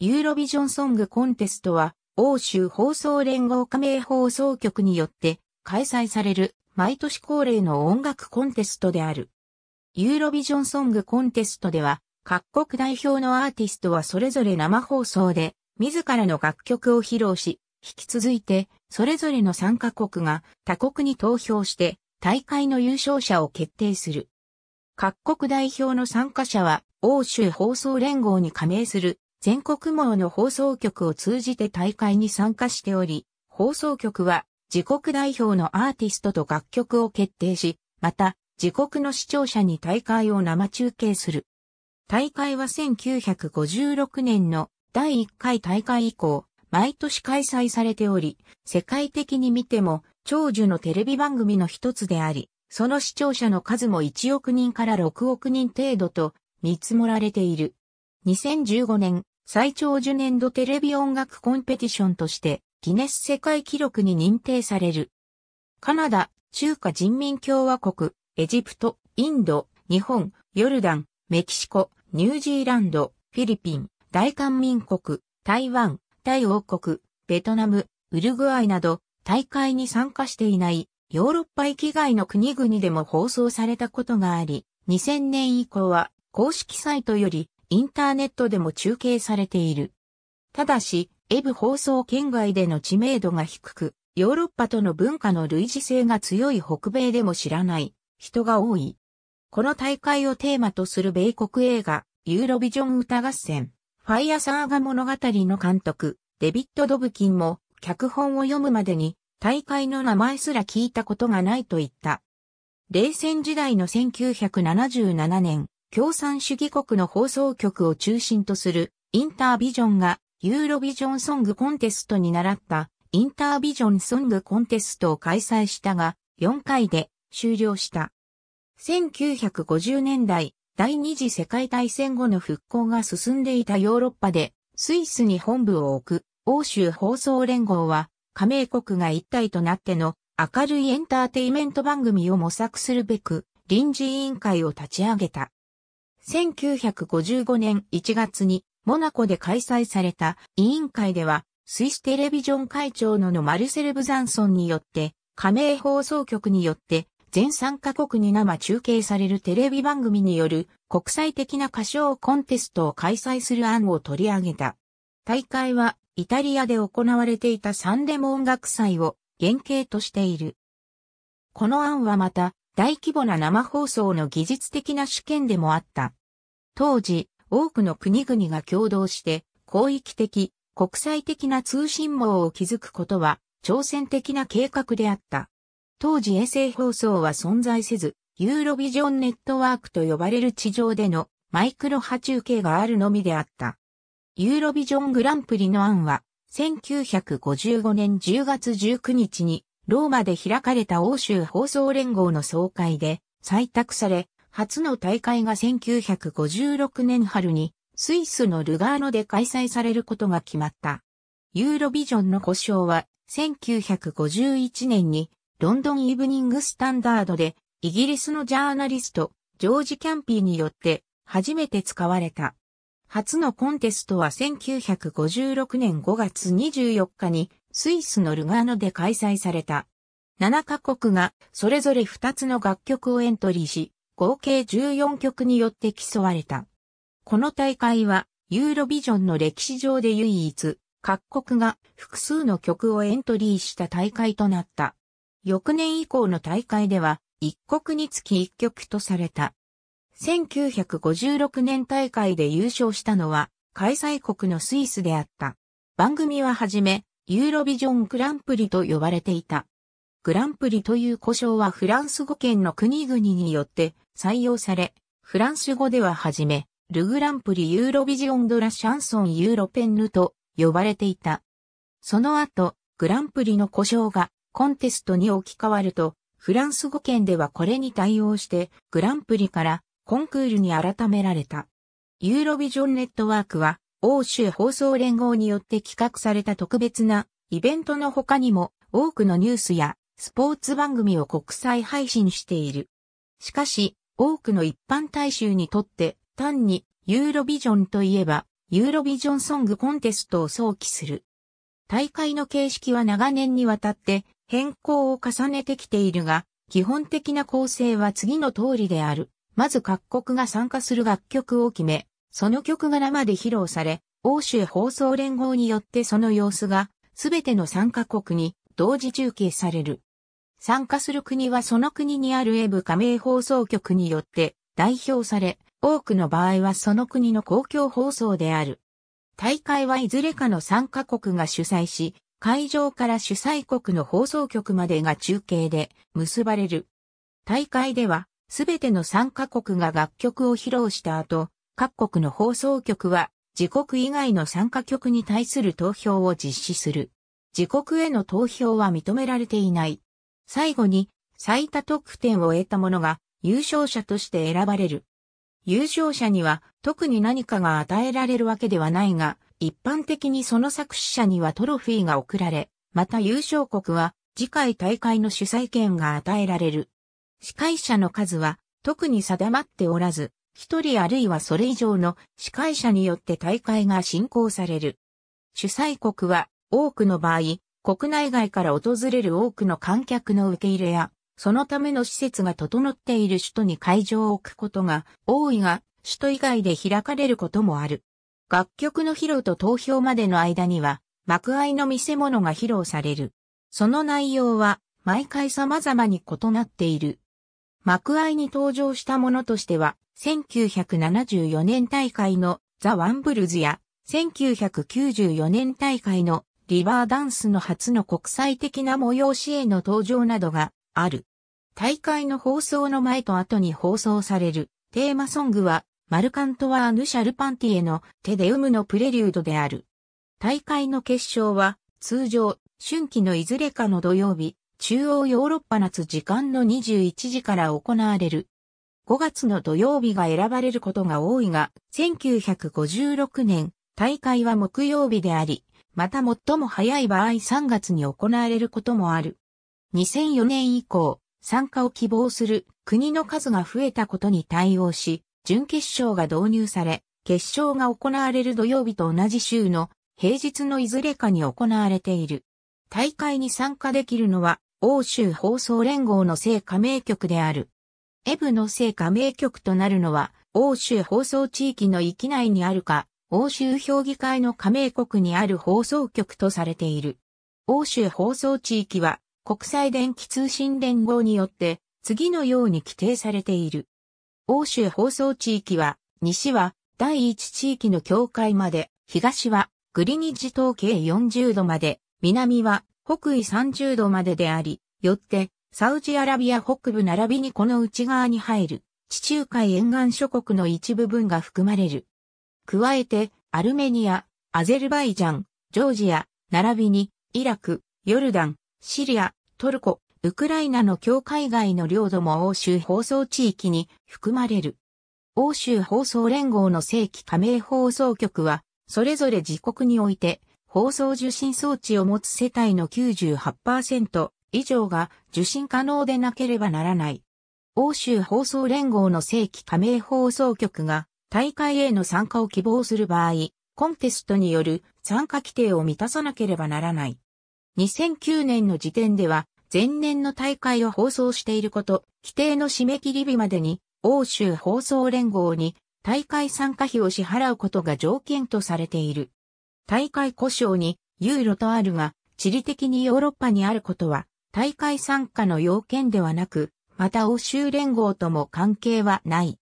ユーロビジョンソングコンテストは、欧州放送連合加盟放送局によって開催される毎年恒例の音楽コンテストである。ユーロビジョンソングコンテストでは、各国代表のアーティストはそれぞれ生放送で、自らの楽曲を披露し、引き続いて、それぞれの参加国が他国に投票して、大会の優勝者を決定する。各国代表の参加者は、欧州放送連合に加盟する全国網の放送局を通じて大会に参加しており、放送局は自国代表のアーティストと楽曲を決定し、また自国の視聴者に大会を生中継する。大会は1956年の第1回大会以降、毎年開催されており、世界的に見ても長寿のテレビ番組の一つであり、その視聴者の数も1億人から6億人程度と見積もられている。2015年、最長10年度テレビ音楽コンペティションとしてギネス世界記録に認定される。カナダ、中華人民共和国、エジプト、インド、日本、ヨルダン、メキシコ、ニュージーランド、フィリピン、大韓民国、台湾、タイ王国、ベトナム、ウルグアイなど大会に参加していないヨーロッパ域外の国々でも放送されたことがあり、2000年以降は公式サイトよりインターネットでも中継されている。ただし、エブ放送圏外での知名度が低く、ヨーロッパとの文化の類似性が強い北米でも知らない人が多い。この大会をテーマとする米国映画、ユーロビジョン歌合戦、ファイアサーガ物語の監督、デビッド・ドブキンも、脚本を読むまでに、大会の名前すら聞いたことがないと言った。冷戦時代の1977年、共産主義国の放送局を中心とするインタービジョンがユーロビジョンソングコンテストに習ったインタービジョンソングコンテストを開催したが4回で終了した。1950年代第二次世界大戦後の復興が進んでいたヨーロッパでスイスに本部を置く欧州放送連合は加盟国が一体となっての明るいエンターテイメント番組を模索するべく臨時委員会を立ち上げた。1955年1月にモナコで開催された委員会では、スイステレビジョン会長ののマルセル・ブザンソンによって、加盟放送局によって、全3カ国に生中継されるテレビ番組による国際的な歌唱コンテストを開催する案を取り上げた。大会はイタリアで行われていたサンデモ音楽祭を原型としている。この案はまた大規模な生放送の技術的な主権でもあった。当時、多くの国々が共同して広域的、国際的な通信網を築くことは挑戦的な計画であった。当時衛星放送は存在せず、ユーロビジョンネットワークと呼ばれる地上でのマイクロ波中継があるのみであった。ユーロビジョングランプリの案は、1955年10月19日にローマで開かれた欧州放送連合の総会で採択され、初の大会が1956年春にスイスのルガーノで開催されることが決まった。ユーロビジョンの故障は1951年にロンドンイブニングスタンダードでイギリスのジャーナリストジョージ・キャンピーによって初めて使われた。初のコンテストは1956年5月24日にスイスのルガーノで開催された。7カ国がそれぞれ2つの楽曲をエントリーし、合計14曲によって競われた。この大会はユーロビジョンの歴史上で唯一、各国が複数の曲をエントリーした大会となった。翌年以降の大会では、1国につき1曲とされた。1956年大会で優勝したのは、開催国のスイスであった。番組ははじめ、ユーロビジョングランプリと呼ばれていた。グランプリという呼称はフランス語圏の国々によって採用され、フランス語でははじめ、ルグランプリユーロビジョンドラシャンソンユーロペンヌと呼ばれていた。その後、グランプリの呼称がコンテストに置き換わると、フランス語圏ではこれに対応して、グランプリからコンクールに改められた。ユーロビジョンネットワークは、欧州放送連合によって企画された特別なイベントの他にも多くのニュースやスポーツ番組を国際配信している。しかし、多くの一般大衆にとって単にユーロビジョンといえばユーロビジョンソングコンテストを想起する。大会の形式は長年にわたって変更を重ねてきているが、基本的な構成は次の通りである。まず各国が参加する楽曲を決め、その曲が生で披露され、欧州放送連合によってその様子が、すべての参加国に同時中継される。参加する国はその国にあるエブ加盟放送局によって代表され、多くの場合はその国の公共放送である。大会はいずれかの参加国が主催し、会場から主催国の放送局までが中継で結ばれる。大会では、すべての参加国が楽曲を披露した後、各国の放送局は自国以外の参加局に対する投票を実施する。自国への投票は認められていない。最後に最多得点を得た者が優勝者として選ばれる。優勝者には特に何かが与えられるわけではないが、一般的にその作詞者にはトロフィーが贈られ、また優勝国は次回大会の主催権が与えられる。司会者の数は特に定まっておらず、一人あるいはそれ以上の司会者によって大会が進行される。主催国は多くの場合、国内外から訪れる多くの観客の受け入れや、そのための施設が整っている首都に会場を置くことが多いが、首都以外で開かれることもある。楽曲の披露と投票までの間には、幕愛の見せ物が披露される。その内容は、毎回様々に異なっている。幕愛に登場したものとしては、1974年大会のザ・ワンブルズや、1994年大会のリバーダンスの初の国際的な催しへの登場などがある。大会の放送の前と後に放送されるテーマソングは、マルカントワーヌ・シャルパンティエのテデウムのプレリュードである。大会の決勝は、通常、春季のいずれかの土曜日、中央ヨーロッパ夏時間の21時から行われる。5月の土曜日が選ばれることが多いが、1956年、大会は木曜日であり、また最も早い場合3月に行われることもある。2004年以降、参加を希望する国の数が増えたことに対応し、準決勝が導入され、決勝が行われる土曜日と同じ週の平日のいずれかに行われている。大会に参加できるのは欧州放送連合の正加盟局である。エブの正加盟局となるのは、欧州放送地域の域内にあるか、欧州評議会の加盟国にある放送局とされている。欧州放送地域は、国際電気通信連合によって、次のように規定されている。欧州放送地域は、西は第一地域の境界まで、東はグリニッジ統計40度まで、南は北緯30度までであり、よって、サウジアラビア北部並びにこの内側に入る、地中海沿岸諸国の一部分が含まれる。加えて、アルメニア、アゼルバイジャン、ジョージア、並びに、イラク、ヨルダン、シリア、トルコ、ウクライナの境界外の領土も欧州放送地域に含まれる。欧州放送連合の正規加盟放送局は、それぞれ自国において、放送受信装置を持つ世帯の98%以上が受信可能でなければならない。欧州放送連合の正規加盟放送局が大会への参加を希望する場合、コンテストによる参加規定を満たさなければならない。2009年の時点では、前年の大会を放送していること、規定の締め切り日までに、欧州放送連合に大会参加費を支払うことが条件とされている。大会故障にユーロとあるが、地理的にヨーロッパにあることは、大会参加の要件ではなく、また欧州連合とも関係はない。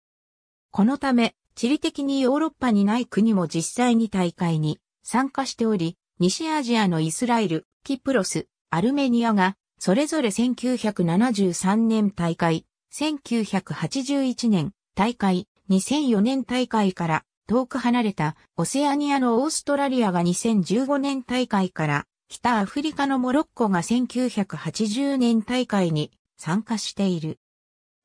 このため、地理的にヨーロッパにない国も実際に大会に参加しており、西アジアのイスラエル、キプロス、アルメニアが、それぞれ1973年大会、1981年大会、2004年大会から遠く離れたオセアニアのオーストラリアが2015年大会から北アフリカのモロッコが1980年大会に参加している。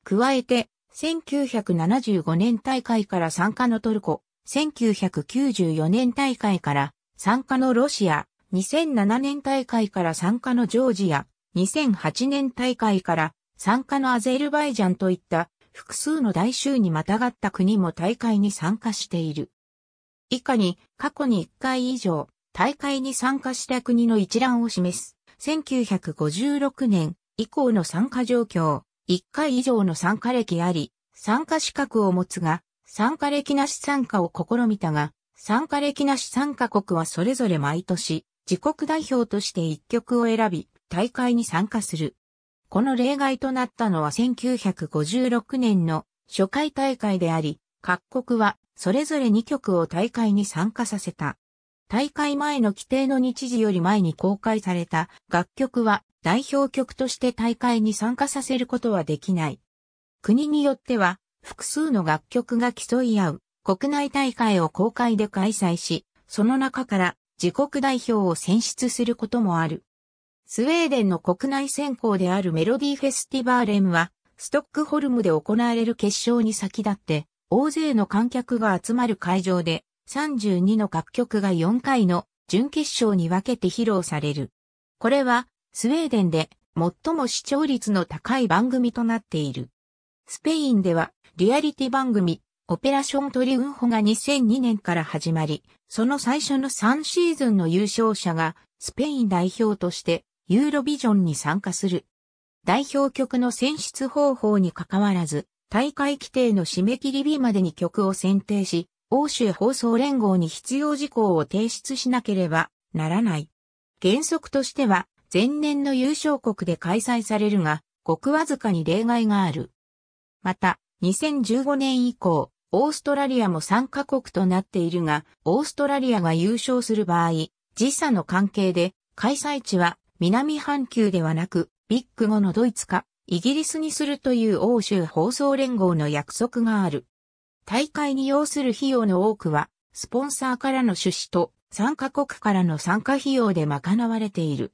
加えて、1975年大会から参加のトルコ、1994年大会から参加のロシア、2007年大会から参加のジョージア、2008年大会から参加のアゼルバイジャンといった複数の大衆にまたがった国も大会に参加している。以下に過去に1回以上大会に参加した国の一覧を示す1956年以降の参加状況、1回以上の参加歴あり、参加資格を持つが、参加歴なし参加を試みたが、参加歴なし参加国はそれぞれ毎年、自国代表として1曲を選び、大会に参加する。この例外となったのは1956年の初回大会であり、各国はそれぞれ2局を大会に参加させた。大会前の規定の日時より前に公開された楽曲は代表曲として大会に参加させることはできない。国によっては複数の楽曲が競い合う国内大会を公開で開催し、その中から自国代表を選出することもある。スウェーデンの国内選考であるメロディーフェスティバーレムは、ストックホルムで行われる決勝に先立って、大勢の観客が集まる会場で、32の楽曲が4回の準決勝に分けて披露される。これは、スウェーデンで最も視聴率の高い番組となっている。スペインでは、リアリティ番組、オペラショントリウンホが2002年から始まり、その最初の3シーズンの優勝者が、スペイン代表としてユーロビジョンに参加する。代表曲の選出方法に関わらず、大会規定の締め切り日までに曲を選定し、欧州放送連合に必要事項を提出しなければならない。原則としては、前年の優勝国で開催されるが、ごくわずかに例外がある。また、2015年以降、オーストラリアも参加国となっているが、オーストラリアが優勝する場合、時差の関係で、開催地は南半球ではなく、ビッグ5のドイツか、イギリスにするという欧州放送連合の約束がある。大会に要する費用の多くは、スポンサーからの出資と、参加国からの参加費用で賄われている。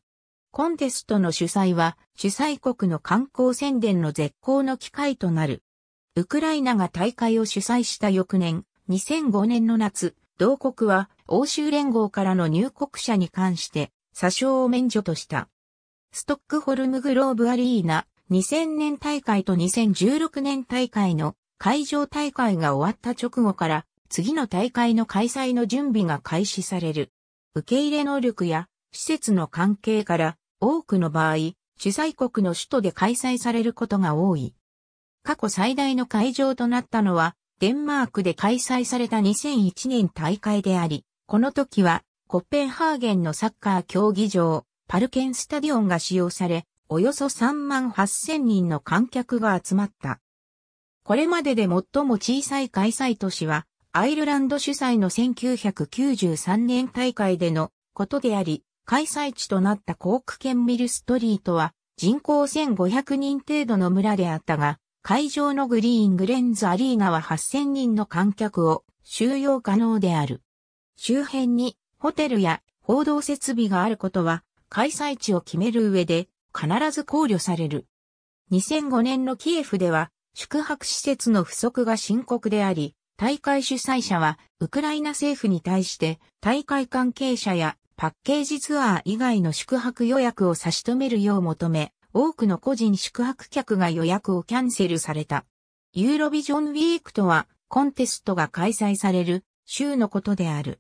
コンテストの主催は、主催国の観光宣伝の絶好の機会となる。ウクライナが大会を主催した翌年、2005年の夏、同国は欧州連合からの入国者に関して詐称を免除とした。ストックホルムグローブアリーナ2000年大会と2016年大会の会場大会が終わった直後から次の大会の開催の準備が開始される。受け入れ能力や施設の関係から多くの場合、主催国の首都で開催されることが多い。過去最大の会場となったのはデンマークで開催された2001年大会であり、この時はコッペンハーゲンのサッカー競技場、パルケンスタディオンが使用され、およそ3万8000人の観客が集まった。これまでで最も小さい開催都市は、アイルランド主催の1993年大会でのことであり、開催地となったコークケンミルストリートは人口1500人程度の村であったが、会場のグリーングレンズアリーナは8000人の観客を収容可能である。周辺にホテルや報道設備があることは、開催地を決める上で必ず考慮される。2005年のキエフでは宿泊施設の不足が深刻であり、大会主催者はウクライナ政府に対して大会関係者やパッケージツアー以外の宿泊予約を差し止めるよう求め、多くの個人宿泊客が予約をキャンセルされた。ユーロビジョンウィークとはコンテストが開催される週のことである。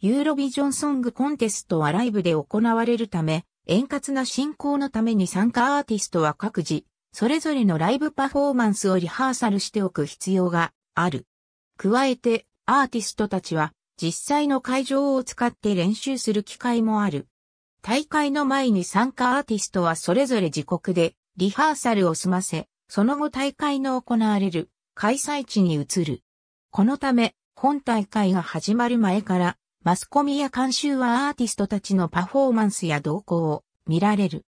ユーロビジョンソングコンテストはライブで行われるため、円滑な進行のために参加アーティストは各自、それぞれのライブパフォーマンスをリハーサルしておく必要がある。加えて、アーティストたちは、実際の会場を使って練習する機会もある。大会の前に参加アーティストはそれぞれ自国でリハーサルを済ませ、その後大会の行われる開催地に移る。このため、本大会が始まる前からマスコミや監修はアーティストたちのパフォーマンスや動向を見られる。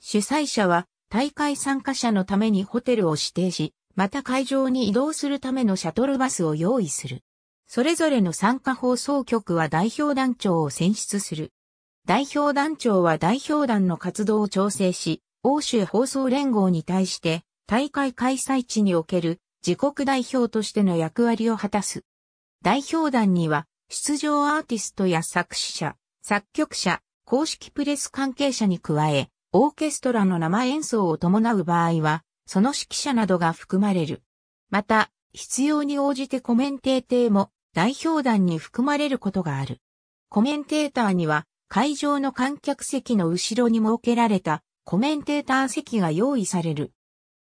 主催者は大会参加者のためにホテルを指定し、また会場に移動するためのシャトルバスを用意する。それぞれの参加放送局は代表団長を選出する。代表団長は代表団の活動を調整し、欧州放送連合に対して大会開催地における自国代表としての役割を果たす。代表団には出場アーティストや作詞者、作曲者、公式プレス関係者に加え、オーケストラの生演奏を伴う場合は、その指揮者などが含まれる。また、必要に応じてコメンテーテーも代表団に含まれることがある。コメンテーターには会場の観客席の後ろに設けられたコメンテーター席が用意される。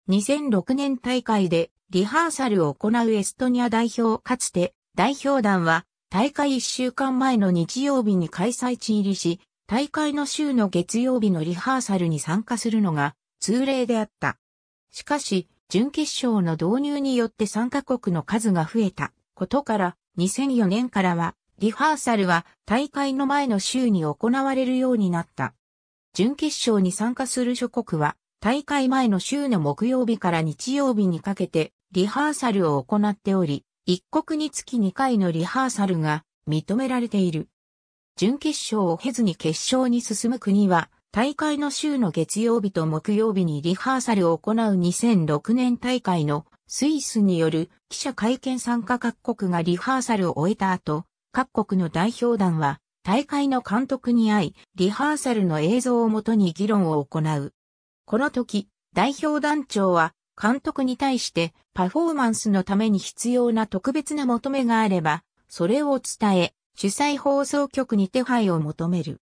2006年大会でリハーサルを行うエストニア代表かつて代表団は大会1週間前の日曜日に開催地入りし、大会の週の月曜日のリハーサルに参加するのが通例であった。しかし、準決勝の導入によって参加国の数が増えたことから、2004年からは、リハーサルは大会の前の週に行われるようになった。準決勝に参加する諸国は、大会前の週の木曜日から日曜日にかけて、リハーサルを行っており、一国につき2回のリハーサルが認められている。準決勝を経ずに決勝に進む国は、大会の週の月曜日と木曜日にリハーサルを行う2006年大会のスイスによる記者会見参加各国がリハーサルを終えた後、各国の代表団は大会の監督に会い、リハーサルの映像をもとに議論を行う。この時、代表団長は監督に対してパフォーマンスのために必要な特別な求めがあれば、それを伝え、主催放送局に手配を求める。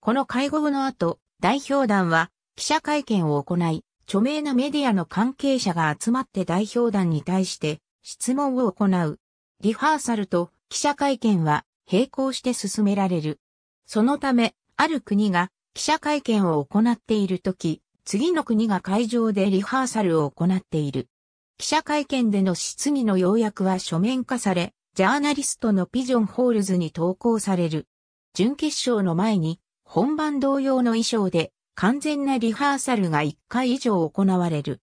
この会合の後、代表団は記者会見を行い、著名なメディアの関係者が集まって代表団に対して質問を行う。リハーサルと記者会見は並行して進められる。そのため、ある国が記者会見を行っているとき、次の国が会場でリハーサルを行っている。記者会見での質疑の要約は書面化され、ジャーナリストのピジョンホールズに投稿される。準決勝の前に、本番同様の衣装で、完全なリハーサルが1回以上行われる。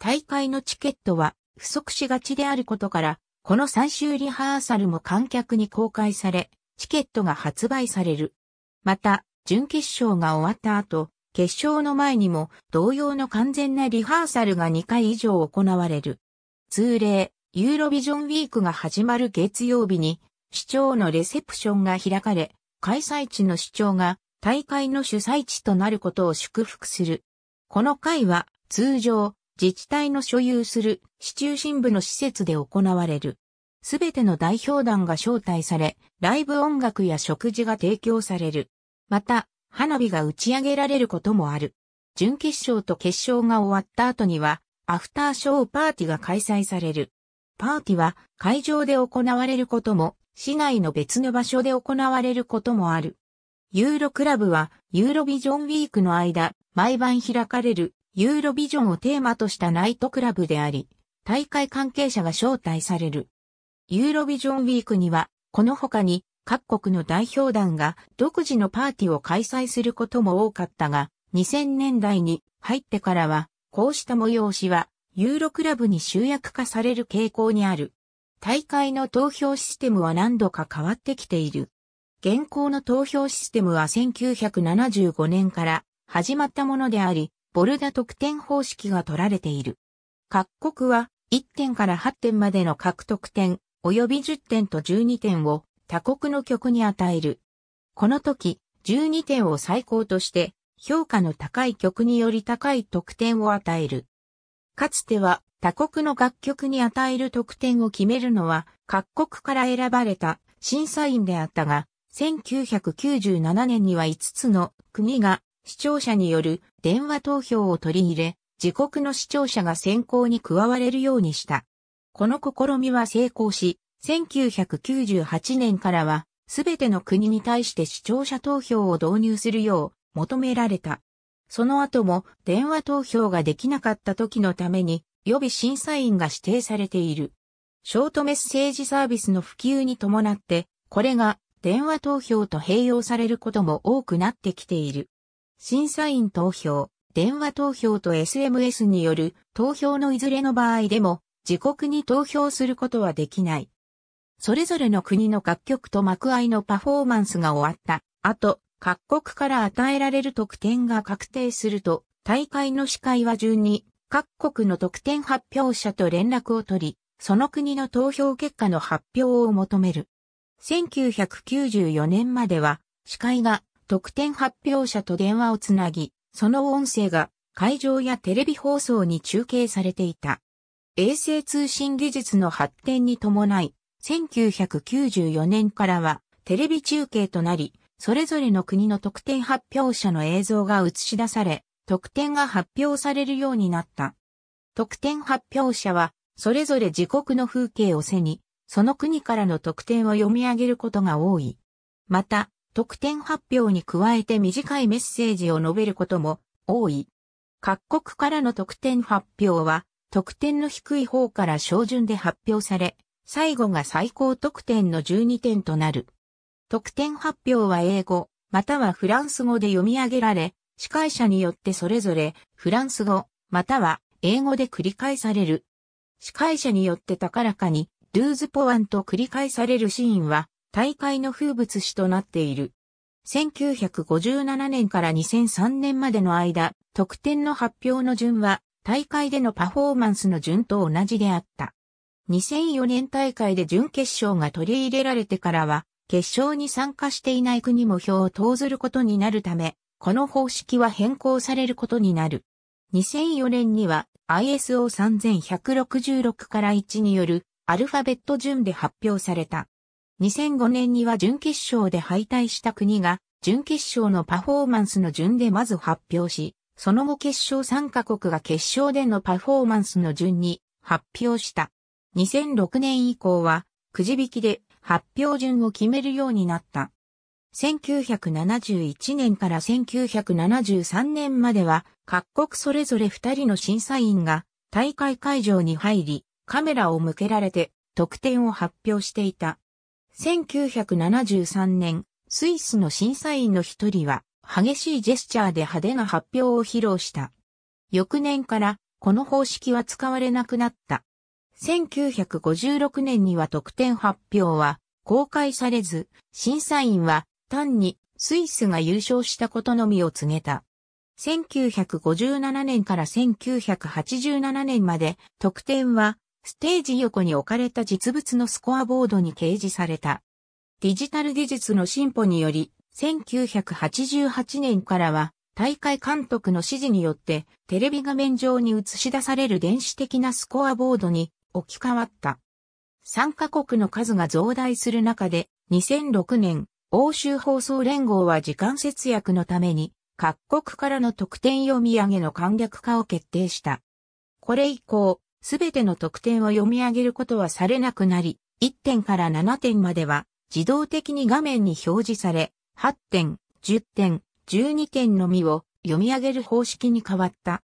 大会のチケットは不足しがちであることから、この最終リハーサルも観客に公開され、チケットが発売される。また、準決勝が終わった後、決勝の前にも同様の完全なリハーサルが2回以上行われる。通例、ユーロビジョンウィークが始まる月曜日に、市長のレセプションが開かれ、開催地の市長が大会の主催地となることを祝福する。この会は通常、自治体の所有する市中心部の施設で行われる。すべての代表団が招待され、ライブ音楽や食事が提供される。また、花火が打ち上げられることもある。準決勝と決勝が終わった後には、アフターショーパーティーが開催される。パーティーは会場で行われることも、市内の別の場所で行われることもある。ユーロクラブはユーロビジョンウィークの間、毎晩開かれるユーロビジョンをテーマとしたナイトクラブであり、大会関係者が招待される。ユーロビジョンウィークには、この他に各国の代表団が独自のパーティーを開催することも多かったが、2000年代に入ってからは、こうした催しはユーロクラブに集約化される傾向にある。大会の投票システムは何度か変わってきている。現行の投票システムは1975年から始まったものであり、ボルダ得点方式が取られている。各国は1点から8点までの獲得点、及び10点と12点を他国の曲に与える。この時、12点を最高として、評価の高い曲により高い得点を与える。かつては、他国の楽曲に与える得点を決めるのは、各国から選ばれた審査員であったが、1997年には5つの国が視聴者による電話投票を取り入れ、自国の視聴者が選考に加われるようにした。この試みは成功し、1998年からは、すべての国に対して視聴者投票を導入するよう求められた。その後も電話投票ができなかった時のために予備審査員が指定されている。ショートメッセージサービスの普及に伴って、これが電話投票と併用されることも多くなってきている。審査員投票、電話投票と SMS による投票のいずれの場合でも自国に投票することはできない。それぞれの国の楽曲と幕合のパフォーマンスが終わった。後、各国から与えられる得点が確定すると、大会の司会は順に、各国の得点発表者と連絡を取り、その国の投票結果の発表を求める。1994年までは、司会が得点発表者と電話をつなぎ、その音声が会場やテレビ放送に中継されていた。衛星通信技術の発展に伴い、1994年からはテレビ中継となり、それぞれの国の特典発表者の映像が映し出され、特典が発表されるようになった。特典発表者は、それぞれ自国の風景を背に、その国からの特典を読み上げることが多い。また、特典発表に加えて短いメッセージを述べることも多い。各国からの特典発表は、特典の低い方から照準で発表され、最後が最高得点の12点となる。得点発表は英語、またはフランス語で読み上げられ、司会者によってそれぞれフランス語、または英語で繰り返される。司会者によって高らかに、ドゥーズポワンと繰り返されるシーンは、大会の風物詩となっている。1957年から2003年までの間、得点の発表の順は、大会でのパフォーマンスの順と同じであった。2004年大会で準決勝が取り入れられてからは、決勝に参加していない国も票を投ずることになるため、この方式は変更されることになる。2004年には ISO3166 から1によるアルファベット順で発表された。2005年には準決勝で敗退した国が準決勝のパフォーマンスの順でまず発表し、その後決勝参加国が決勝でのパフォーマンスの順に発表した。2006年以降は、くじ引きで発表順を決めるようになった。1971年から1973年までは、各国それぞれ2人の審査員が大会会場に入り、カメラを向けられて得点を発表していた。1973年、スイスの審査員の一人は、激しいジェスチャーで派手な発表を披露した。翌年から、この方式は使われなくなった。1956年には特典発表は公開されず、審査員は単にスイスが優勝したことのみを告げた。1957年から1987年まで特典はステージ横に置かれた実物のスコアボードに掲示された。デジタル技術の進歩により、1988年からは大会監督の指示によってテレビ画面上に映し出される電子的なスコアボードに置き換わった。参加国の数が増大する中で、2006年、欧州放送連合は時間節約のために、各国からの特典読み上げの簡略化を決定した。これ以降、すべての特典を読み上げることはされなくなり、1点から7点までは自動的に画面に表示され、8点、10点、12点のみを読み上げる方式に変わった。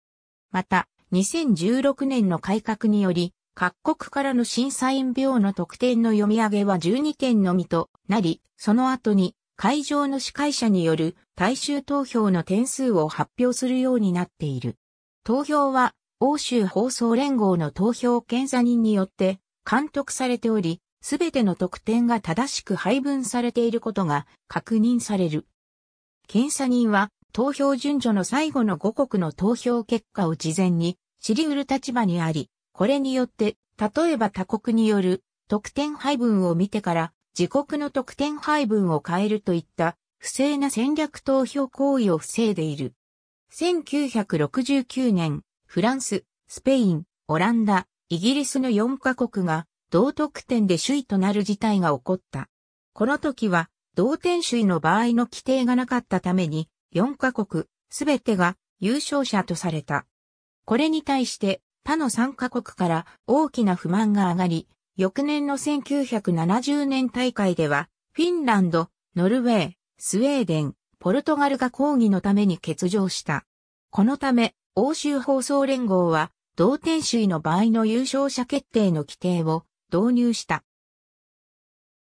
また、2016年の改革により、各国からの審査員病の特典の読み上げは12件のみとなり、その後に会場の司会者による大衆投票の点数を発表するようになっている。投票は欧州放送連合の投票検査人によって監督されており、すべての得点が正しく配分されていることが確認される。検査人は投票順序の最後の5国の投票結果を事前に知り得る立場にあり、これによって、例えば他国による得点配分を見てから自国の得点配分を変えるといった不正な戦略投票行為を防いでいる。1969年、フランス、スペイン、オランダ、イギリスの4カ国が同得点で首位となる事態が起こった。この時は同点首位の場合の規定がなかったために4カ国すべてが優勝者とされた。これに対して他の参加国から大きな不満が上がり、翌年の1970年大会では、フィンランド、ノルウェー、スウェーデン、ポルトガルが抗議のために欠場した。このため、欧州放送連合は、同点首位の場合の優勝者決定の規定を導入した。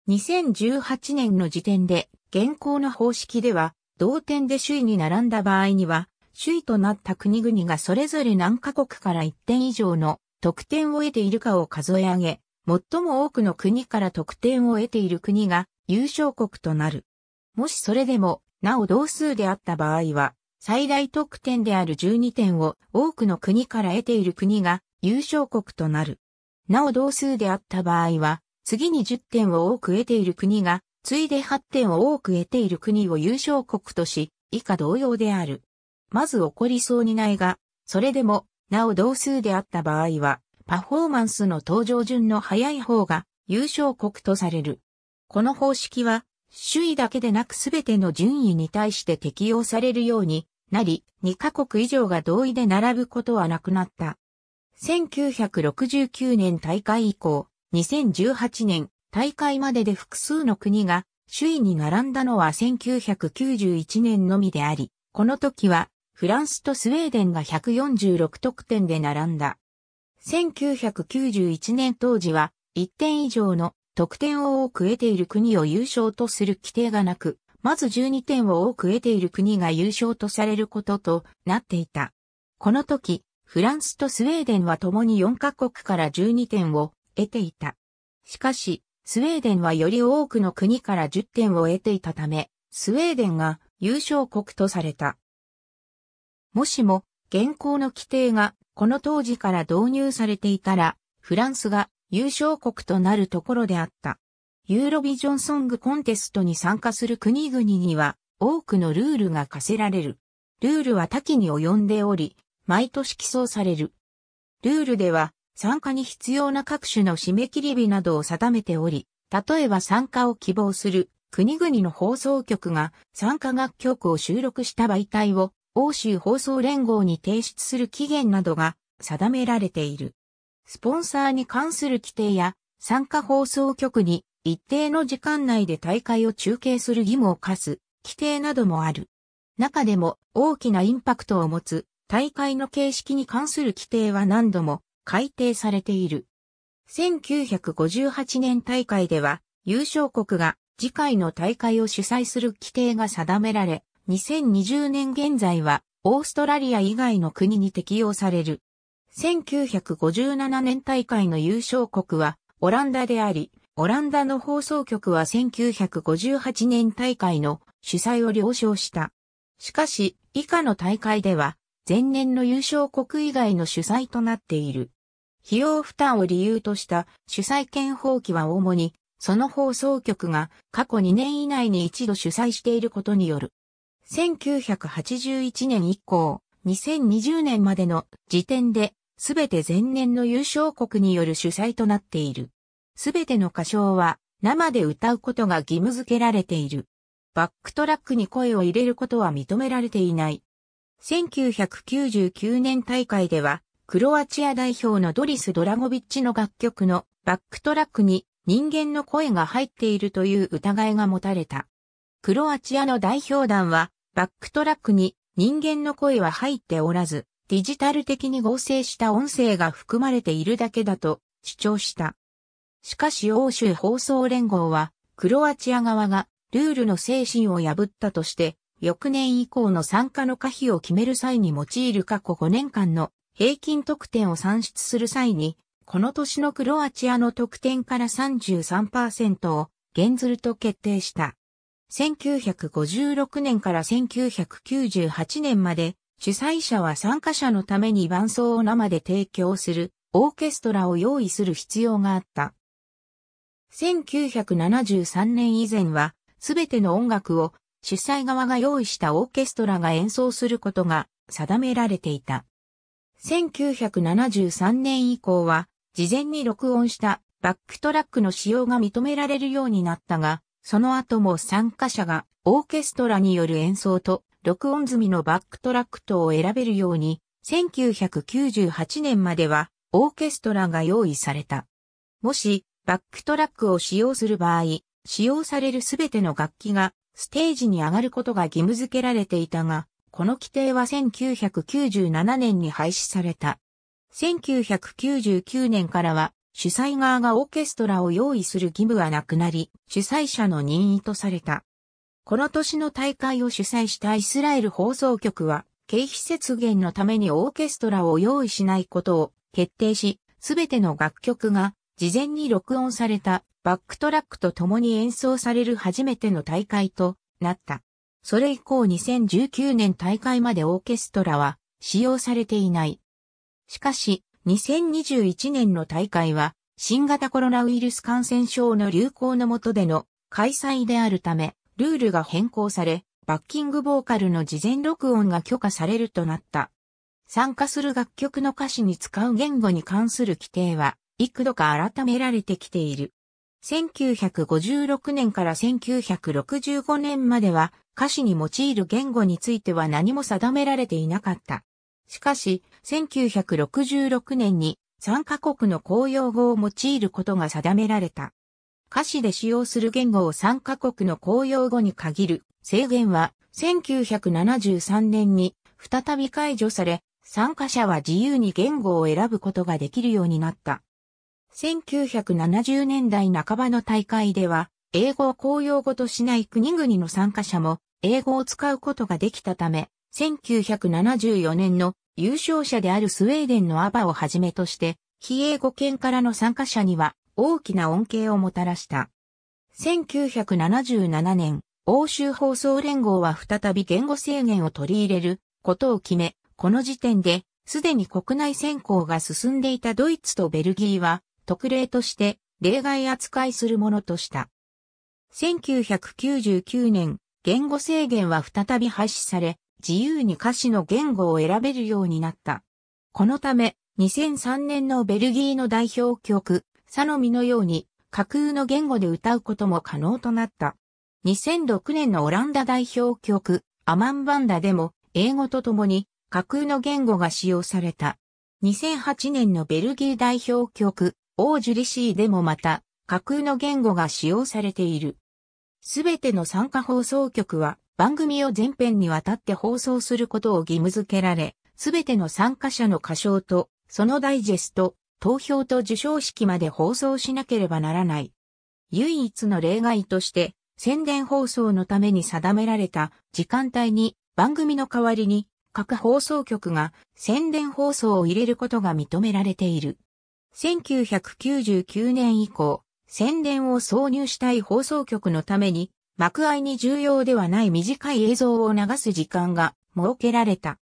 2018年の時点で、現行の方式では、同点で首位に並んだ場合には、首位となった国々がそれぞれ何カ国から1点以上の得点を得ているかを数え上げ、最も多くの国から得点を得ている国が優勝国となる。もしそれでも、なお同数であった場合は、最大得点である12点を多くの国から得ている国が優勝国となる。なお同数であった場合は、次に10点を多く得ている国が、次いで8点を多く得ている国を優勝国とし、以下同様である。まず起こりそうにないが、それでも、なお同数であった場合は、パフォーマンスの登場順の早い方が優勝国とされる。この方式は、首位だけでなくすべての順位に対して適用されるようになり、2カ国以上が同意で並ぶことはなくなった。1969年大会以降、2018年大会までで複数の国が首位に並んだのは1991年のみであり、この時はフランスとスウェーデンが146得点で並んだ。1991年当時は1点以上の得点を多く得ている国を優勝とする規定がなく、まず12点を多く得ている国が優勝とされることとなっていた。この時、フランスとスウェーデンは共に4カ国から12点を得ていた。しかし、スウェーデンはより多くの国から10点を得ていたため、スウェーデンが優勝国とされた。もしも、現行の規定がこの当時から導入されていたら、フランスが優勝国となるところであった。ユーロビジョンソングコンテストに参加する国々には多くのルールが課せられる。ルールは多岐に及んでおり、毎年起草される。ルールでは参加に必要な各種の締め切り日などを定めており、例えば参加を希望する国々の放送局が参加楽曲を収録した媒体を欧州放送連合に提出する期限などが定められている。スポンサーに関する規定や、参加放送局に一定の時間内で大会を中継する義務を課す規定などもある。中でも大きなインパクトを持つ大会の形式に関する規定は何度も改定されている。1958年大会では優勝国が次回の大会を主催する規定が定められ、2020年現在は、オーストラリア以外の国に適用される。1957年大会の優勝国は、オランダであり、オランダの放送局は1958年大会の主催を了承した。しかし、以下の大会では、前年の優勝国以外の主催となっている。費用負担を理由とした主催権放棄は主に、その放送局が過去2年以内に一度主催していることによる。1981年以降、2020年までの時点で、すべて前年の優勝国による主催となっている。すべての歌唱は、生で歌うことが義務付けられている。バックトラックに声を入れることは認められていない。1999年大会では、クロアチア代表のドリス・ドラゴビッチの楽曲のバックトラックに人間の声が入っているという疑いが持たれた。クロアチアの代表団はバックトラックに人間の声は入っておらず、デジタル的に合成した音声が含まれているだけだと主張した。しかし欧州放送連合は、クロアチア側がルールの精神を破ったとして、翌年以降の参加の可否を決める際に用いる過去5年間の平均得点を算出する際に、この年のクロアチアの得点から33%を減ずると決定した。1956年から1998年まで、主催者は参加者のために伴奏を生で提供するオーケストラを用意する必要があった。1973年以前は、すべての音楽を主催側が用意したオーケストラが演奏することが定められていた。1973年以降は、事前に録音したバックトラックの使用が認められるようになったが、その後も参加者がオーケストラによる演奏と録音済みのバックトラック等を選べるように、1998年まではオーケストラが用意された。もし、バックトラックを使用する場合、使用されるすべての楽器がステージに上がることが義務付けられていたが、この規定は1997年に廃止された。1999年からは主催側がオーケストラを用意する義務はなくなり、主催者の任意とされた。この年の大会を主催したイスラエル放送局は、経費節減のためにオーケストラを用意しないことを決定し、すべての楽曲が事前に録音されたバックトラックと共に演奏される初めての大会となった。それ以降2019年大会までオーケストラは使用されていない。しかし、2021年の大会は、新型コロナウイルス感染症の流行の下での開催であるため、ルールが変更され、バッキングボーカルの事前録音が許可されるとなった。参加する楽曲の歌詞に使う言語に関する規定は、幾度か改められてきている。1956年から1965年までは歌詞に用いる言語については何も定められていなかった。しかし、1966年に3カ国の公用語を用いることが定められた。歌詞で使用する言語を3カ国の公用語に限る制限は1973年に再び解除され、参加者は自由に言語を選ぶことができるようになった。1970年代半ばの大会では、英語を公用語としない国々の参加者も英語を使うことができたため、1974年の優勝者であるスウェーデンのアバをはじめとして、非英語圏からの参加者には大きな恩恵をもたらした。1977年、欧州放送連合は再び言語制限を取り入れることを決め、この時点で、すでに国内選考が進んでいたドイツとベルギーは、特例として例外扱いするものとした。1999年、言語制限は再び廃止され、自由に歌詞の言語を選べるようになった。このため、2003年のベルギーの代表曲、サノミのように架空の言語で歌うことも可能となった。2006年のオランダ代表曲、アマンバンダでも英語とともに架空の言語が使用された。2008年のベルギー代表曲、オージュリシーでもまた架空の言語が使用されている。すべての参加放送局は番組を全編にわたって放送することを義務付けられ、すべての参加者の歌唱と、そのダイジェスト、投票と受賞式まで放送しなければならない。唯一の例外として、宣伝放送のために定められた時間帯に番組の代わりに各放送局が宣伝放送を入れることが認められている。1999年以降、宣伝を挿入したい放送局のために幕愛に重要ではない短い映像を流す時間が設けられた。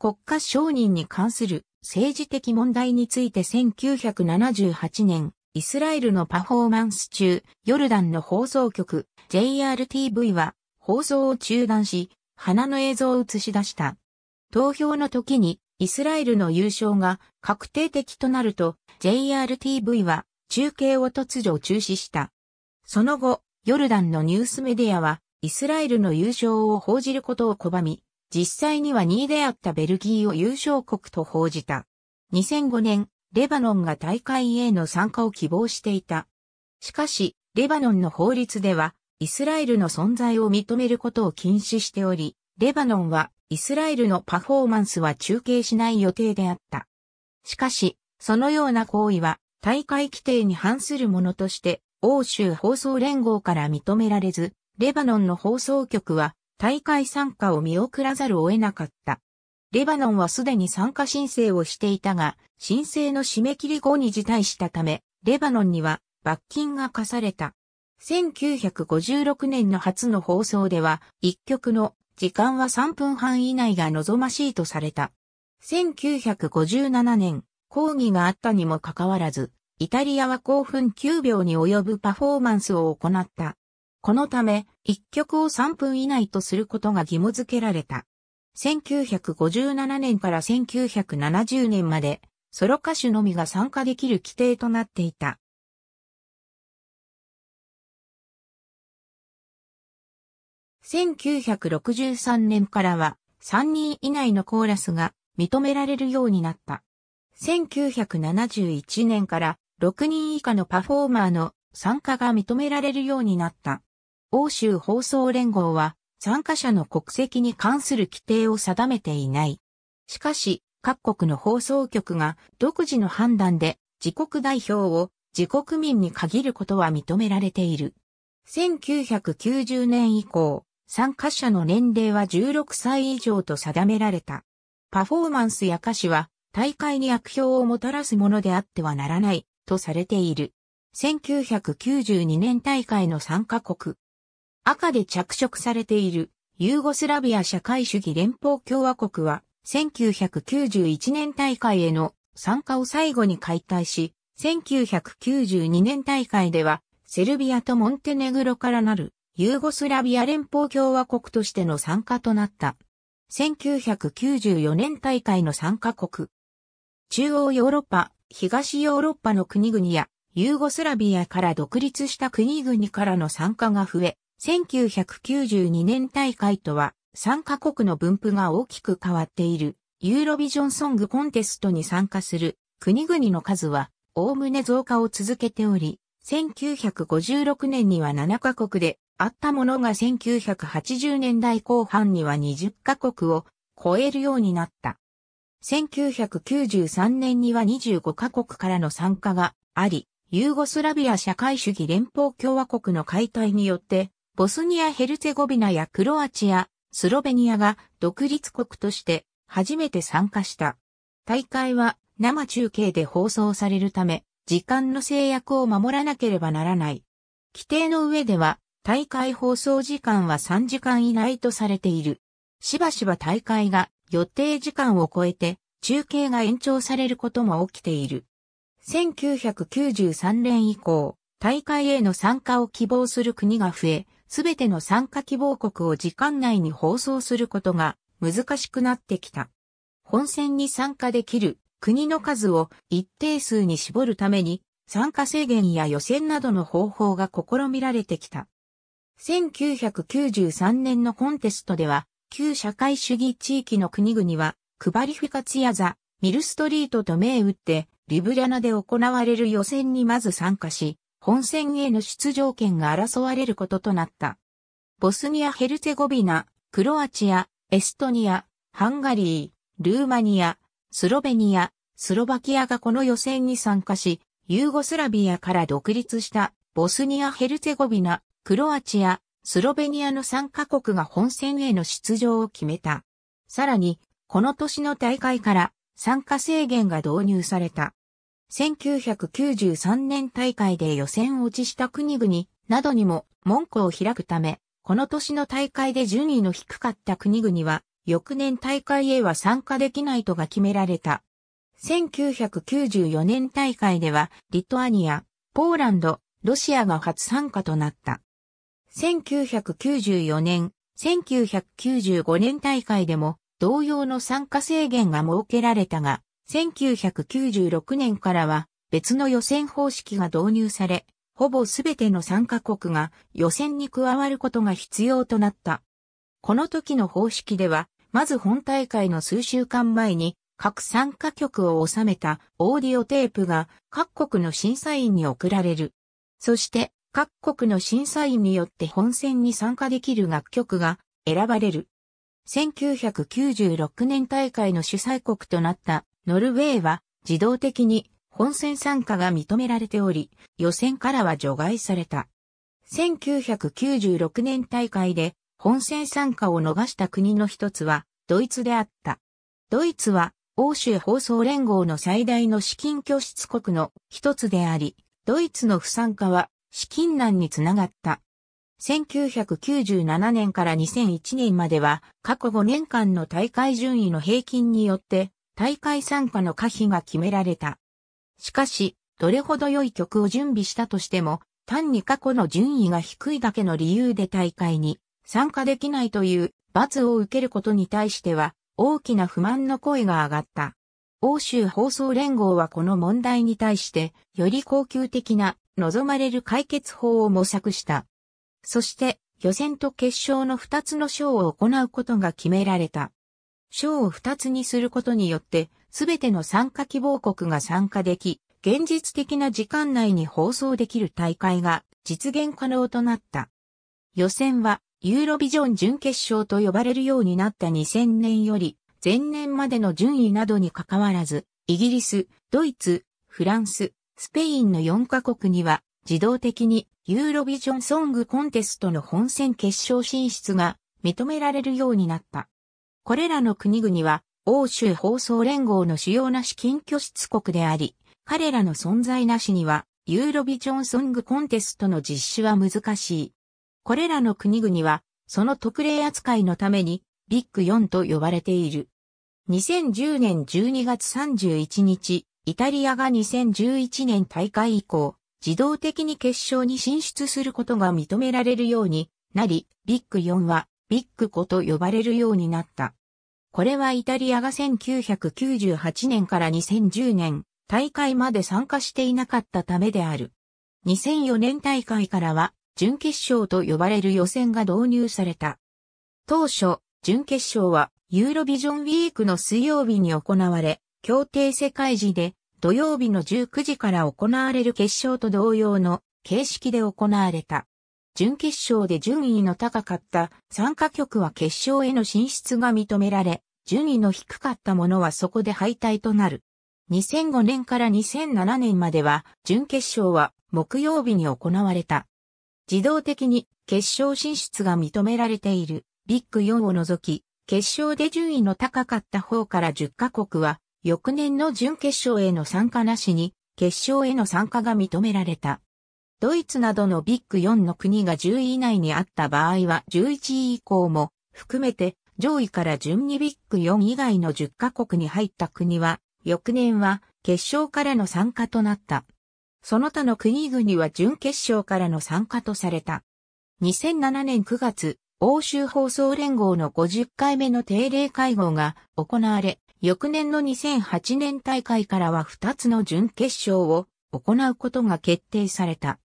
国家承認に関する政治的問題について1978年、イスラエルのパフォーマンス中、ヨルダンの放送局 JRTV は放送を中断し、花の映像を映し出した。投票の時にイスラエルの優勝が確定的となると JRTV は中継を突如中止した。その後、ヨルダンのニュースメディアは、イスラエルの優勝を報じることを拒み、実際には2位であったベルギーを優勝国と報じた。2005年、レバノンが大会への参加を希望していた。しかし、レバノンの法律では、イスラエルの存在を認めることを禁止しており、レバノンはイスラエルのパフォーマンスは中継しない予定であった。しかし、そのような行為は大会規定に反するものとして欧州放送連合から認められず、レバノンの放送局は大会参加を見送らざるを得なかった。レバノンはすでに参加申請をしていたが、申請の締め切り後に辞退したため、レバノンには罰金が課された。1956年の初の放送では、一曲の時間は3分半以内が望ましいとされた。1957年、抗議があったにもかかわらず、イタリアは興奮9秒に及ぶパフォーマンスを行った。このため、1曲を3分以内とすることが義務付けられた。1957年から1970年まで、ソロ歌手のみが参加できる規定となっていた。1963年からは、3人以内のコーラスが認められるようになった。1971年から6人以下のパフォーマーの参加が認められるようになった。欧州放送連合は参加者の国籍に関する規定を定めていない。しかし、各国の放送局が独自の判断で自国代表を自国民に限ることは認められている。1990年以降、参加者の年齢は16歳以上と定められた。パフォーマンスや歌詞は大会に悪評をもたらすものであってはならないとされている。1992年大会の参加国。赤で着色されているユーゴスラビア社会主義連邦共和国は1991年大会への参加を最後に解体し、1992年大会ではセルビアとモンテネグロからなるユーゴスラビア連邦共和国としての参加となった。1994年大会の参加国。中央ヨーロッパ東ヨーロッパの国々やユーゴスラビアから独立した国々からの参加が増え、1992年大会とは参加国の分布が大きく変わっているユーロビジョンソングコンテストに参加する国々の数はおおむね増加を続けており、1956年には7カ国であったものが1980年代後半には20カ国を超えるようになった。1993年には25カ国からの参加があり、ユーゴスラビア社会主義連邦共和国の解体によって、ボスニア・ヘルツェゴビナやクロアチア、スロベニアが独立国として初めて参加した。大会は生中継で放送されるため、時間の制約を守らなければならない。規定の上では、大会放送時間は3時間以内とされている。しばしば大会が予定時間を超えて中継が延長されることも起きている。1993年以降、大会への参加を希望する国が増え、すべての参加希望国を時間内に放送することが難しくなってきた。本戦に参加できる国の数を一定数に絞るために参加制限や予選などの方法が試みられてきた。1993年のコンテストでは旧社会主義地域の国々は、クバリフィカツヤザ、ミルストリートと銘打って、リブリャナで行われる予選にまず参加し、本戦への出場権が争われることとなった。ボスニア・ヘルツェゴビナ、クロアチア、エストニア、ハンガリー、ルーマニア、スロベニア、スロバキアがこの予選に参加し、ユーゴスラビアから独立したボスニア・ヘルツェゴビナ、クロアチア、スロベニアの3カ国が本戦への出場を決めた。さらに、この年の大会から参加制限が導入された。1993年大会で予選落ちした国々などにも門戸を開くため、この年の大会で順位の低かった国々は、翌年大会へは参加できないとが決められた。1994年大会では、リトアニア、ポーランド、ロシアが初参加となった。1994年、1995年大会でも同様の参加制限が設けられたが、1996年からは別の予選方式が導入され、ほぼすべての参加国が予選に加わることが必要となった。この時の方式では、まず本大会の数週間前に各参加局を収めたオーディオテープが各国の審査員に送られる。そして各国の審査員によって本選に参加できる楽曲が選ばれる。1996年大会の主催国となったノルウェーは自動的に本選参加が認められており、予選からは除外された。1996年大会で本選参加を逃した国の一つはドイツであった。ドイツは欧州放送連合の最大の資金拠出国の一つであり、ドイツの不参加は資金難につながった。1997年から2001年までは過去5年間の大会順位の平均によって大会参加の可否が決められた。しかし、どれほど良い曲を準備したとしても、単に過去の順位が低いだけの理由で大会に参加できないという罰を受けることに対しては大きな不満の声が上がった。欧州放送連合はこの問題に対してより恒久的な望まれる解決法を模索した。そして、予選と決勝の2つの賞を行うことが決められた。賞を2つにすることによって、すべての参加希望国が参加でき、現実的な時間内に放送できる大会が実現可能となった。予選は、ユーロビジョン準決勝と呼ばれるようになった2000年より、前年までの順位などにかかわらず、イギリス、ドイツ、フランス、スペインの4カ国には自動的にユーロビジョンソングコンテストの本戦決勝進出が認められるようになった。これらの国々は欧州放送連合の主要な資金拠出国であり、彼らの存在なしにはユーロビジョンソングコンテストの実施は難しい。これらの国々はその特例扱いのためにビッグ4と呼ばれている。2010年12月31日、イタリアが2011年大会以降、自動的に決勝に進出することが認められるようになり、ビッグ4はビッグ5と呼ばれるようになった。これはイタリアが1998年から2010年大会まで参加していなかったためである。2004年大会からは準決勝と呼ばれる予選が導入された。当初、準決勝はユーロビジョンウィークの水曜日に行われ、協定世界時で土曜日の19時から行われる決勝と同様の形式で行われた。準決勝で順位の高かった参加局は決勝への進出が認められ、順位の低かったものはそこで敗退となる。2005年から2007年までは準決勝は木曜日に行われた。自動的に決勝進出が認められているビッグ4を除き、決勝で順位の高かった方から10カ国は翌年の準決勝への参加なしに、決勝への参加が認められた。ドイツなどのビッグ4の国が10位以内にあった場合は11位以降も含めて上位から順にビッグ4以外の10カ国に入った国は翌年は決勝からの参加となった。その他の国々は準決勝からの参加とされた。2007年9月、欧州放送連合の50回目の定例会合が行われ、翌年の2008年大会からは2つの準決勝を行うことが決定された。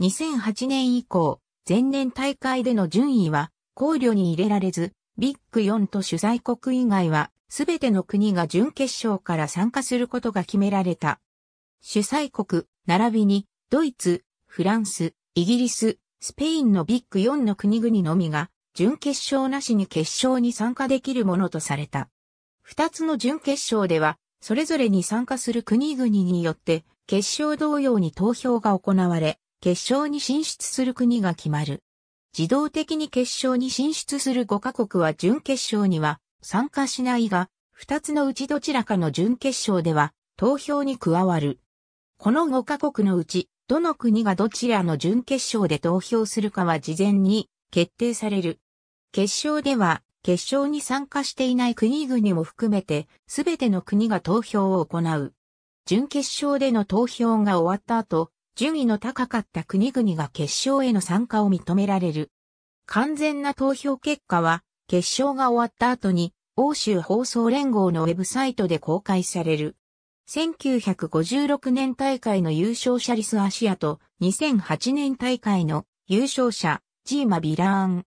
2008年以降、前年大会での順位は考慮に入れられず、ビッグ4と主催国以外は、全ての国が準決勝から参加することが決められた。主催国、並びに、ドイツ、フランス、イギリス、スペインのビッグ4の国々のみが、準決勝なしに決勝に参加できるものとされた。二つの準決勝では、それぞれに参加する国々によって、決勝同様に投票が行われ、決勝に進出する国が決まる。自動的に決勝に進出する5カ国は準決勝には参加しないが、2つのうちどちらかの準決勝では投票に加わる。この5カ国のうち、どの国がどちらの準決勝で投票するかは事前に決定される。決勝では決勝に参加していない国々も含めて、すべての国が投票を行う。準決勝での投票が終わった後、順位の高かった国々が決勝への参加を認められる。完全な投票結果は、決勝が終わった後に、欧州放送連合のウェブサイトで公開される。1956年大会の優勝者リスアシアと2008年大会の優勝者ジーマ・ビラーン、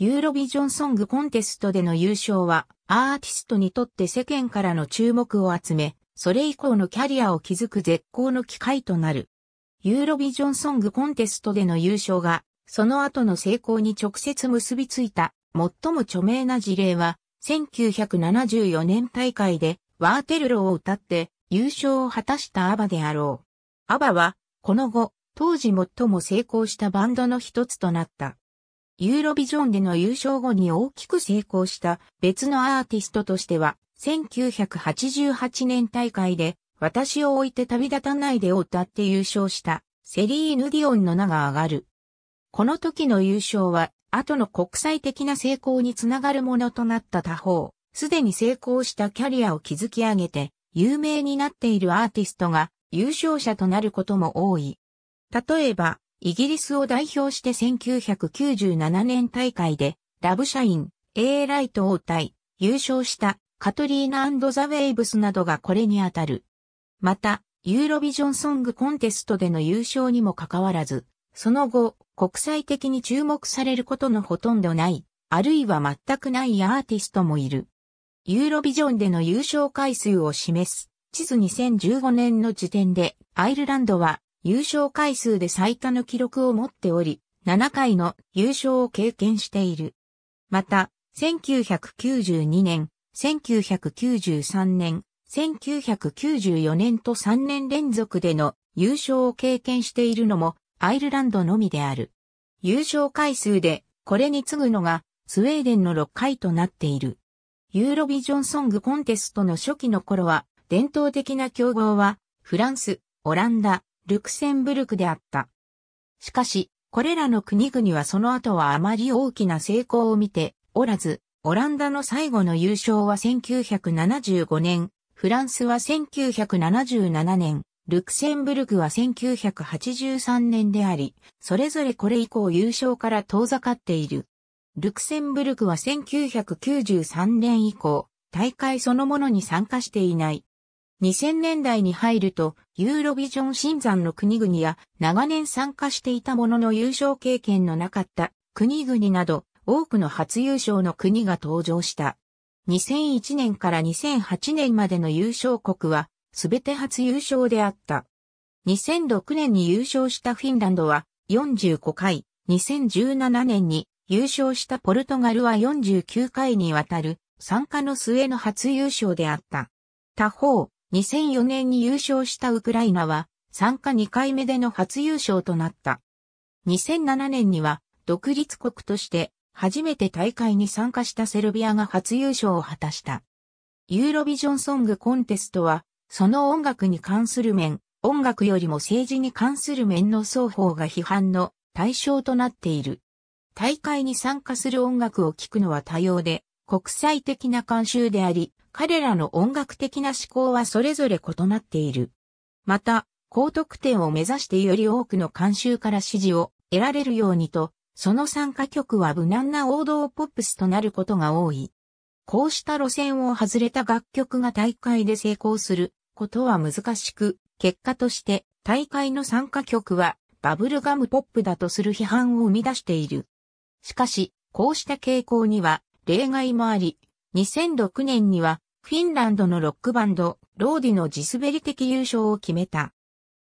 ユーロビジョンソングコンテストでの優勝は、アーティストにとって世間からの注目を集め、それ以降のキャリアを築く絶好の機会となる。ユーロビジョンソングコンテストでの優勝が、その後の成功に直接結びついた、最も著名な事例は、1974年大会で、ワーテルロを歌って、優勝を果たしたアバであろう。アバは、この後、当時最も成功したバンドの一つとなった。ユーロビジョンでの優勝後に大きく成功した別のアーティストとしては、1988年大会で、私を置いて旅立たないでを歌って優勝したセリーヌ・ディオンの名が上がる。この時の優勝は、後の国際的な成功につながるものとなった他方、すでに成功したキャリアを築き上げて、有名になっているアーティストが優勝者となることも多い。例えば、イギリスを代表して1997年大会で、ラブシャイン、A ライト応対、優勝したカトリーナザ・ウェイブスなどがこれにあたる。また、ユーロビジョンソングコンテストでの優勝にもかかわらず、その後、国際的に注目されることのほとんどない、あるいは全くないアーティストもいる。ユーロビジョンでの優勝回数を示す、地図2015年の時点で、アイルランドは優勝回数で最多の記録を持っており、7回の優勝を経験している。また、1992年、1993年、1994年と3年連続での優勝を経験しているのもアイルランドのみである。優勝回数でこれに次ぐのがスウェーデンの6回となっている。ユーロビジョンソングコンテストの初期の頃は伝統的な競合はフランス、オランダ、ルクセンブルクであった。しかし、これらの国々はその後はあまり大きな成功を見ておらず、オランダの最後の優勝は1975年、フランスは1977年、ルクセンブルクは1983年であり、それぞれこれ以降優勝から遠ざかっている。ルクセンブルクは1993年以降、大会そのものに参加していない。2000年代に入ると、ユーロビジョン新山の国々や長年参加していたものの優勝経験のなかった国々など多くの初優勝の国が登場した。2001年から2008年までの優勝国はすべて初優勝であった。2006年に優勝したフィンランドは45回、2017年に優勝したポルトガルは49回にわたる参加の末の初優勝であった。他方、2004年に優勝したウクライナは、参加2回目での初優勝となった。2007年には、独立国として初めて大会に参加したセルビアが初優勝を果たした。ユーロビジョンソングコンテストは、その音楽に関する面、音楽よりも政治に関する面の双方が批判の対象となっている。大会に参加する音楽を聴くのは多様で、国際的な慣習であり、彼らの音楽的な思考はそれぞれ異なっている。また、高得点を目指してより多くの監修から支持を得られるようにと、その参加曲は無難な王道ポップスとなることが多い。こうした路線を外れた楽曲が大会で成功することは難しく、結果として大会の参加曲はバブルガムポップだとする批判を生み出している。しかし、こうした傾向には例外もあり、2006年にはフィンランドのロックバンド、ローディの地滑り的優勝を決めた。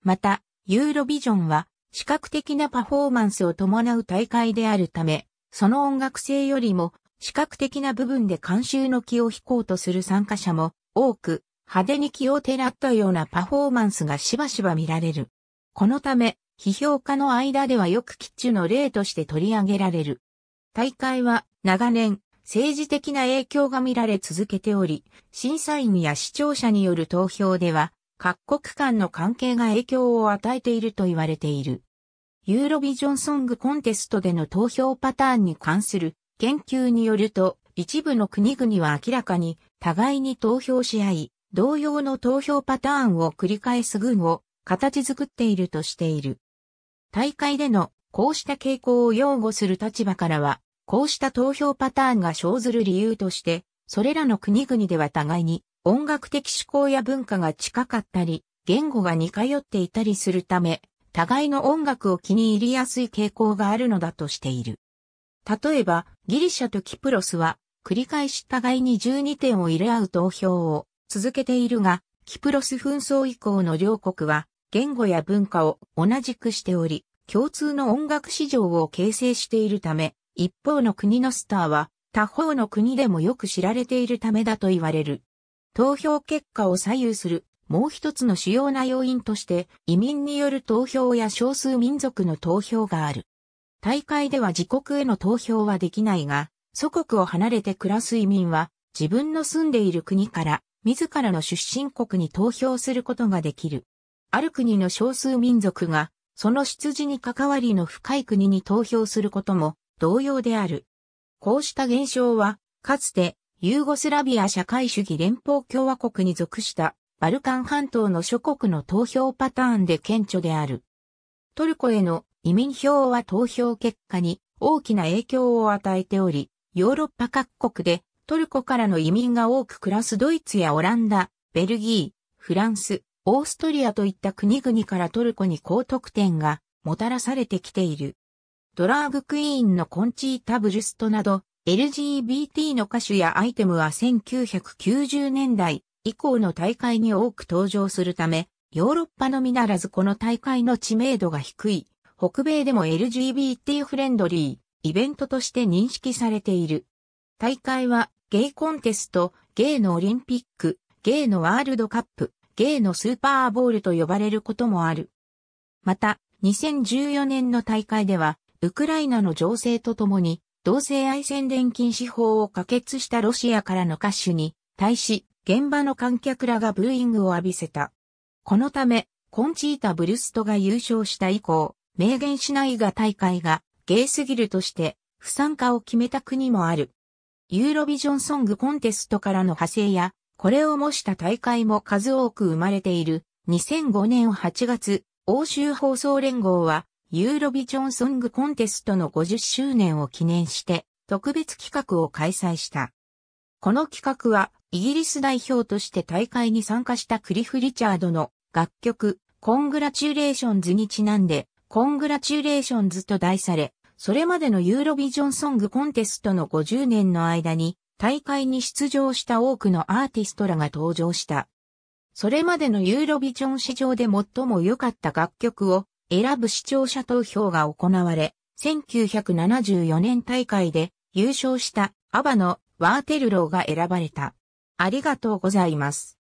また、ユーロビジョンは視覚的なパフォーマンスを伴う大会であるため、その音楽性よりも視覚的な部分で監修の気を引こうとする参加者も多く、派手に気を照らったようなパフォーマンスがしばしば見られる。このため、批評家の間ではよくキッチュの例として取り上げられる。大会は長年政治的な影響が見られ続けており、審査員や視聴者による投票では、各国間の関係が影響を与えていると言われている。ユーロビジョンソングコンテストでの投票パターンに関する研究によると、一部の国々は明らかに互いに投票し合い、同様の投票パターンを繰り返す群を形作っているとしている。大会でのこうした傾向を擁護する立場からは、こうした投票パターンが生ずる理由として、それらの国々では互いに音楽的思考や文化が近かったり、言語が似通っていたりするため、互いの音楽を気に入りやすい傾向があるのだとしている。例えば、ギリシャとキプロスは、繰り返し互いに12点を入れ合う投票を続けているが、キプロス紛争以降の両国は、言語や文化を同じくしており、共通の音楽市場を形成しているため、一方の国のスターは他方の国でもよく知られているためだと言われる。投票結果を左右するもう一つの主要な要因として移民による投票や少数民族の投票がある。大会では自国への投票はできないが、祖国を離れて暮らす移民は自分の住んでいる国から自らの出身国に投票することができる。ある国の少数民族がその出自に関わりの深い国に投票することも同様である。こうした現象は、かつて、ユーゴスラビア社会主義連邦共和国に属したバルカン半島の諸国の投票パターンで顕著である。トルコへの移民票は投票結果に大きな影響を与えており、ヨーロッパ各国でトルコからの移民が多く暮らすドイツやオランダ、ベルギー、フランス、オーストリアといった国々からトルコに高得点がもたらされてきている。ドラァグクイーンのコンチータ・ブジュストなど、LGBT の歌手やアイテムは1990年代以降の大会に多く登場するため、ヨーロッパのみならずこの大会の知名度が低い、北米でも LGBT フレンドリー、イベントとして認識されている。大会は、ゲイコンテスト、ゲイのオリンピック、ゲイのワールドカップ、ゲイのスーパーボールと呼ばれることもある。また、2014年の大会では、ウクライナの情勢とともに、同性愛宣伝禁止法を可決したロシアからの歌手に、対し、現場の観客らがブーイングを浴びせた。このため、コンチータ・ブルストが優勝した以降、明言しないが大会が、ゲイすぎるとして、不参加を決めた国もある。ユーロビジョンソングコンテストからの派生や、これを模した大会も数多く生まれている。2005年8月、欧州放送連合は、ユーロビジョンソングコンテストの50周年を記念して特別企画を開催した。この企画はイギリス代表として大会に参加したクリフ・リチャードの楽曲コングラチュレーションズにちなんでコングラチュレーションズと題され、それまでのユーロビジョンソングコンテストの50年の間に大会に出場した多くのアーティストらが登場した。それまでのユーロビジョン史上で最も良かった楽曲を選ぶ視聴者投票が行われ、1974年大会で優勝したアバのワーテルローが選ばれた。ありがとうございます。